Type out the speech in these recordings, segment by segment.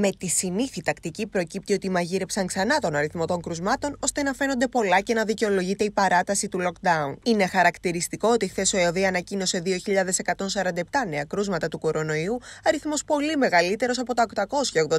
Με τη συνήθη τακτική προκύπτει ότι μαγείρεψαν ξανά τον αριθμό των κρουσμάτων ώστε να φαίνονται πολλά και να δικαιολογείται η παράταση του lockdown. Είναι χαρακτηριστικό ότι χθες ο ΕΟΔΗ ανακοίνωσε 2.147 νέα κρούσματα του κορονοϊού, αριθμός πολύ μεγαλύτερος από τα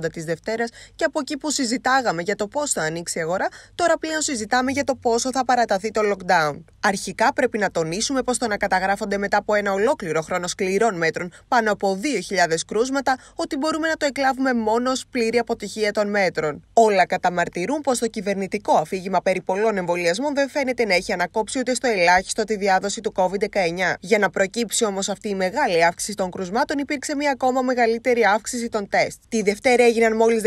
880 τη Δευτέρας και από εκεί που συζητάγαμε για το πώς θα ανοίξει η αγορά, τώρα πλέον συζητάμε για το πόσο θα παραταθεί το lockdown. Αρχικά πρέπει να τονίσουμε πως το να καταγράφονται μετά από ένα ολόκληρο χρόνο σκληρών μέτρων πάνω από 2.000 κρούσματα ότι μπορούμε να το εκλάβουμε μόνο ως πλήρη αποτυχία των μέτρων. Όλα καταμαρτυρούν πως το κυβερνητικό αφήγημα περί πολλών εμβολιασμών δεν φαίνεται να έχει ανακόψει ούτε στο ελάχιστο τη διάδοση του COVID-19. Για να προκύψει όμως αυτή η μεγάλη αύξηση των κρουσμάτων, υπήρξε μια ακόμα μεγαλύτερη αύξηση των τεστ. Τη Δευτέρα έγιναν μόλις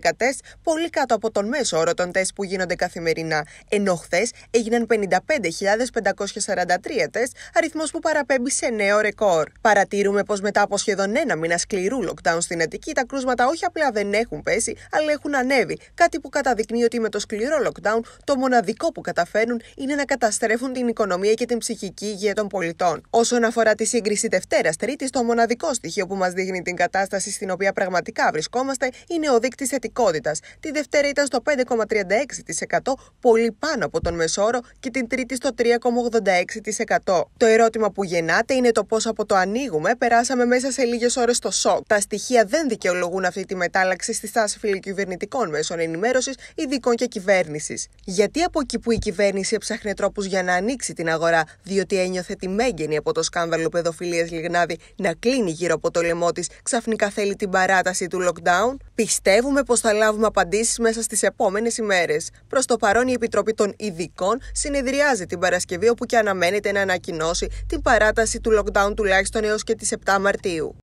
15.610 τεστ, πολύ κάτω από τον μέσο όρο των τεστ που γίνονται καθημερινά, ενώ χθες έγιναν 55.543 τεστ, αριθμός που παραπέμπει σε νέο ρεκόρ. Παρατηρούμε πως μετά από σχεδόν ένα μήνα σκληρού lockdown στην Αττική, τα κρούσματα όχι απλά δεν έχουν πέσει, αλλά έχουν ανέβει. Κάτι που καταδεικνύει ότι με το σκληρό lockdown το μοναδικό που καταφέρνουν είναι να καταστρέφουν την οικονομία και την ψυχική υγεία των πολιτών. Όσον αφορά τη σύγκριση Δευτέρας Τρίτης, το μοναδικό στοιχείο που μας δείχνει την κατάσταση στην οποία πραγματικά βρισκόμαστε είναι ο δείκτης θετικότητας. Τη Δευτέρα ήταν στο 5,36%, πολύ πάνω από τον μεσόρο και την τρίτη στο 3,86%. Το ερώτημα που γεννάται είναι το πώς από το ανοίγουμε περάσαμε μέσα σε λίγες ώρες στο σοκ. Τα στοιχεία δεν δικαιολογούν αυτή τη μετάλλαξη στη στάση φιλοκυβερνητικών μέσων ενημέρωσης, ειδικών και κυβέρνησης. Γιατί από εκεί που η κυβέρνηση ψάχνει τρόπους για να ανοίξει την αγορά, διότι ένιωθε τη μέγενη από το σκάνδαλο παιδοφιλίας Λιγνάδη να κλείνει γύρω από το λαιμό της, ξαφνικά θέλει την παράταση του lockdown. Πιστεύουμε πως θα λάβουμε απαντήσεις μέσα στις επόμενες ημέρες. Προς το παρόν, η Επιτροπή των Ειδικών συνεδριάζει την Παρασκευή, όπου και αναμένεται να ανακοινώσει την παράταση του lockdown τουλάχιστον έως και τις 7 Μαρτίου.